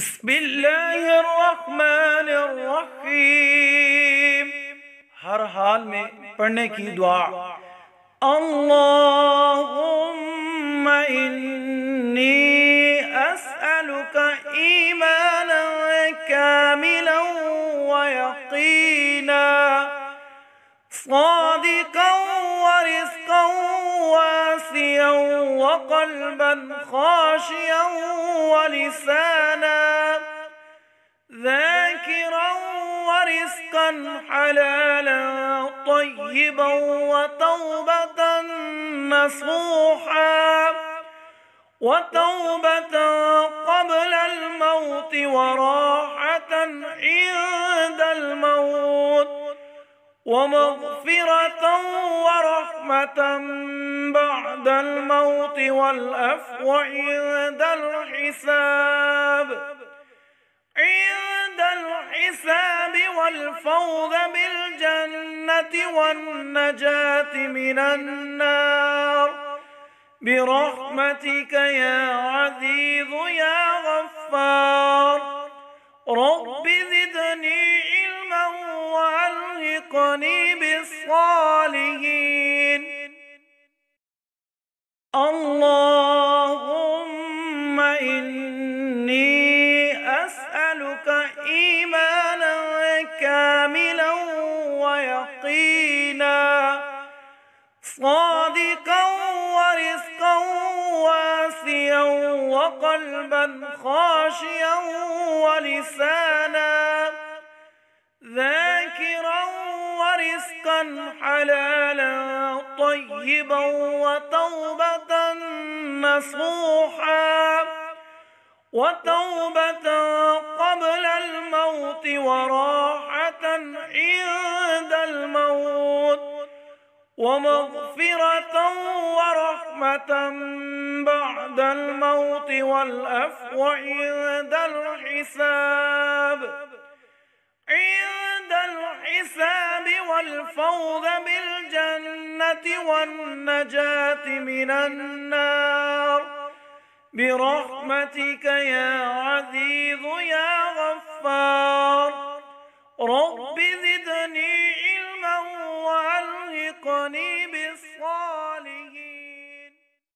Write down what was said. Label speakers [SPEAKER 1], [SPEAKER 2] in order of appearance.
[SPEAKER 1] بسم الله الرحمن الرحيم हर حال میں پڑھنے کی دعا اللهم إني أسألك إيمانا كاملا ويقينا صادقا ورزقا واسعا وقلبا خاشيا ولسانا حلالا طيبا وتوبة نصوحا وتوبة قبل الموت وراحة عند الموت ومغفرة ورحمة بعد الموت والأفو عند الحساب والفوز بالجنة والنجاة من النار برحمتك يا عزيز يا غفار رب زدني علما وألهقني بالصالحين الله يقينا صادقا ورزقا واسيا وقلبا خاشيا ولسانا ذاكرا ورزقا حلالا طيبا وتوبة نصوحا وتوبة ومغفرة ورحمة بعد الموت والأفو عند الحساب عند الحساب والفوز بالجنة والنجاة من النار برحمتك يا عزيز يا